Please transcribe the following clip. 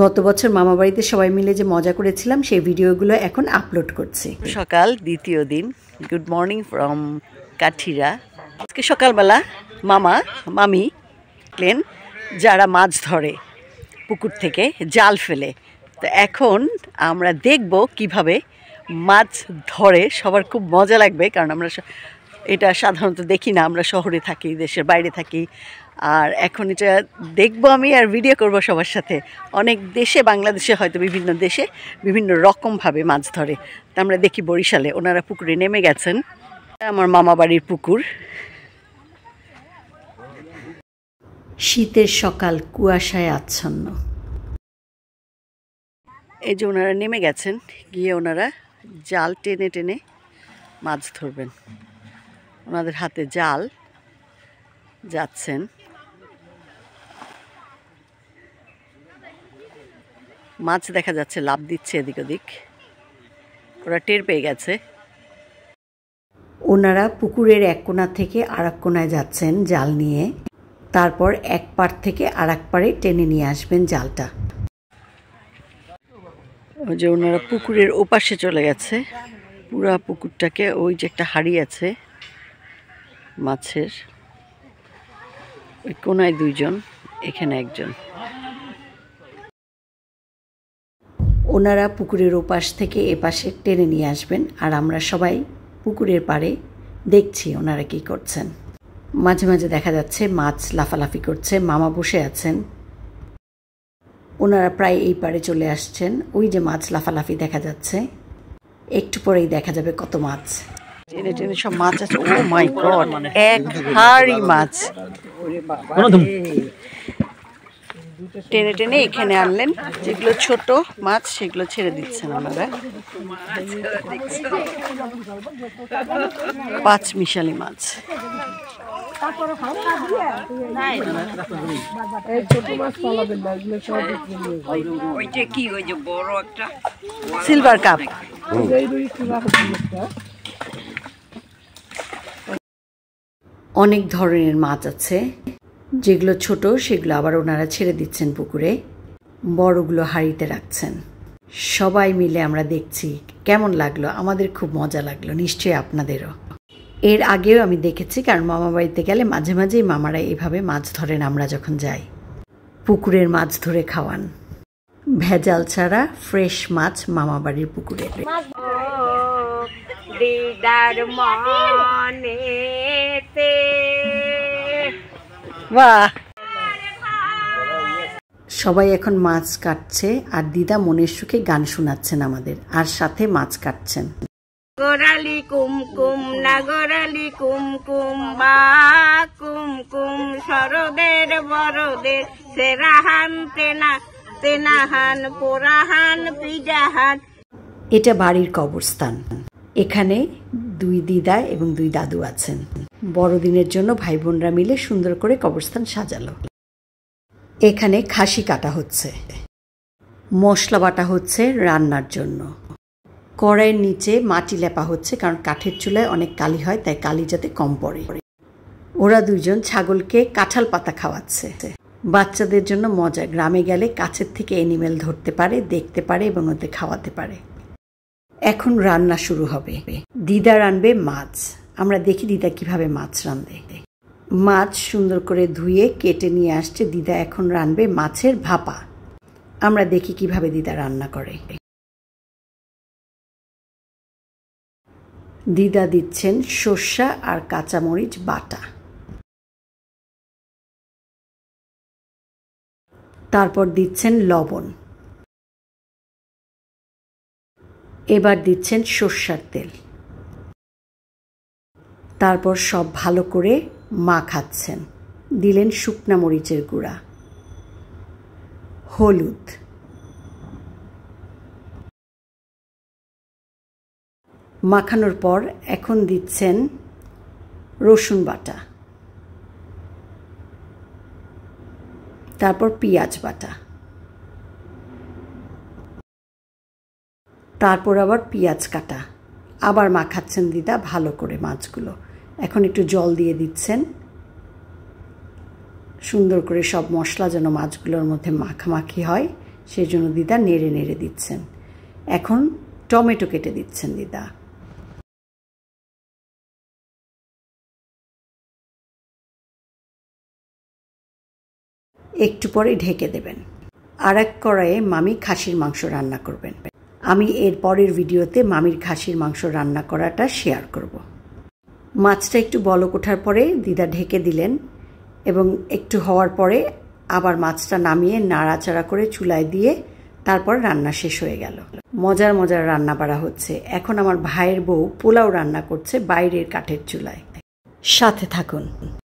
গত বছর মামাবাড়িতে সবাই মিলে যে মজা করেছিলাম সেই ভিডিওগুলো এখন আপলোড করছি সকাল দ্বিতীয় দিন গুড মর্নিং ফ্রম কাঠিরা আজকে সকালবেলা মামা মামি প্লেন যারা মাছ ধরে পুকুর থেকে জাল ফেলে তো এখন আমরা দেখব কিভাবে মাছ ধরে সবার খুব মজা লাগবে কারণ আমরা এটা সাধারণত দেখি না আমরা শহরে থাকি দেশের বাইরে থাকি আর এখন এটা দেখবো আমি আর ভিডিও করব সবার সাথে অনেক দেশে বাংলাদেশে হয়তো বিভিন্ন দেশে বিভিন্ন রকমভাবে মাছ ধরে তা আমরা দেখি বরিশালে ওনারা পুকুরে নেমে গেছেন আমার মামা বাড়ির পুকুর শীতের সকাল কুয়াশায় আচ্ছন্ন এই যে ওনারা নেমে গেছেন গিয়ে ওনারা জাল টেনে টেনে মাছ ধরবেন ওনাদের হাতে জাল যাচ্ছেন মাছ দেখা যাচ্ছে লাভ দিচ্ছে এদিক ওদিক ওরা টের পেয়ে গেছে ওনারা পুকুরের এক কোনা থেকে আর এক কোনায় যাচ্ছেন জাল নিয়ে তারপর এক পার থেকে আর এক পাড়ে টেনে নিয়ে আসবেন জালটা ওই যে ওনারা পুকুরের ওপাশে চলে গেছে পুরা পুকুরটাকে ওই যে একটা হাড়ি আছে মাছের ওই কোনায় দুইজন এখানে একজন ওনারা পুকুরের ওপাশ থেকে এপাশে টেনে নিয়ে আসবেন আর আমরা সবাই পুকুরের পাড়ে দেখছি ওনারা কি করছেন মাঝে মাঝে দেখা যাচ্ছে মাছ লাফালাফি করছে মামা বসে আছেন ওনারা প্রায় এই পারে চলে আসছেন ওই যে মাছ লাফালাফি দেখা যাচ্ছে একটু পরেই দেখা যাবে কত মাছ মাছ আছে oh মাছ টেনে টেনে এখানে আনলেন যেগুলো ছোট মাছ সেগুলো ছেড়ে দিচ্ছেন ওনারা পাঁচ মিশালি মাছ সিলভার কাপ অনেক ধরনের মাছ আছে যেগুলো ছোট সেগুলো আবার ওনারা ছেড়ে দিচ্ছেন পুকুরে বড়গুলো হাড়িতে রাখছেন সবাই মিলে আমরা দেখছি কেমন লাগলো আমাদের খুব মজা লাগলো নিশ্চয়ই আপনাদেরও এর আগেও আমি দেখেছি কারণ মামা বাড়িতে গেলে মাঝে মাঝেই মামারা এভাবে মাছ ধরেন আমরা যখন যাই পুকুরের মাছ ধরে খাওয়ান ভেজাল ছাড়া ফ্রেশ মাছ মামা বাড়ির পুকুরে দিদার মনে বাহ সবাই এখন মাছ কাটছে আর দিদা মনের সুখে গান শোনাচ্ছেন আমাদের আর সাথে মাছ কাটছেন গোড়ালি কুমকুম না গোড়ালি কুমকুম বা কুমকুম সরদের বড়দের হান তেনা তেনাহান পোরাহান পিজাহান এটা বাড়ির কবরস্থান এখানে দুই দিদা এবং দুই দাদু আছেন বড়দিনের জন্য ভাই বোনরা মিলে সুন্দর করে কবরস্থান সাজালো এখানে খাসি কাটা হচ্ছে মশলা বাটা হচ্ছে রান্নার জন্য কড়াইয়ের নিচে মাটি লেপা হচ্ছে কারণ কাঠের চুলায় অনেক কালি হয় তাই কালি যাতে কম পড়ে ওরা দুজন ছাগলকে কাঁঠাল পাতা খাওয়াচ্ছে বাচ্চাদের জন্য মজা গ্রামে গেলে কাছের থেকে এনিমেল ধরতে পারে দেখতে পারে এবং ওদের খাওয়াতে পারে এখন রান্না শুরু হবে দিদা রানবে মাছ আমরা দেখি দিদা কিভাবে মাছ রান্ধে মাছ সুন্দর করে ধুয়ে কেটে নিয়ে আসছে দিদা এখন রাঁধবে মাছের ভাপা আমরা দেখি কিভাবে দিদা রান্না করে দিদা দিচ্ছেন সর্ষা আর কাঁচামরিচ বাটা তারপর দিচ্ছেন লবণ এবার দিচ্ছেন সর্ষার তেল তারপর সব ভালো করে মাখাচ্ছেন দিলেন শুকনা মরিচের গুঁড়া হলুদ মাখানোর পর এখন দিচ্ছেন রসুন বাটা তারপর পেঁয়াজ বাটা তারপর আবার পেঁয়াজ কাটা আবার মাখাচ্ছেন দিদা ভালো করে মাছগুলো এখন একটু জল দিয়ে দিচ্ছেন সুন্দর করে সব মশলা যেন মাছগুলোর মধ্যে মাখামাখি হয় সেই জন্য দিদা নেড়ে নেড়ে দিচ্ছেন এখন টমেটো কেটে দিচ্ছেন দিদা একটু পরে ঢেকে দেবেন আর এক কড়াইয়ে মামি খাসির মাংস রান্না করবেন আমি এর পরের ভিডিওতে মামির খাসির মাংস রান্না করাটা শেয়ার করবো মাছটা একটু বলক ওঠার পরে দিদা ঢেকে দিলেন এবং একটু হওয়ার পরে আবার মাছটা নামিয়ে নাড়াচাড়া করে চুলায় দিয়ে তারপর রান্না শেষ হয়ে গেল মজার মজার রান্না বাড়া হচ্ছে এখন আমার ভাইয়ের বউ পোলাও রান্না করছে বাইরের কাঠের চুলায় সাথে থাকুন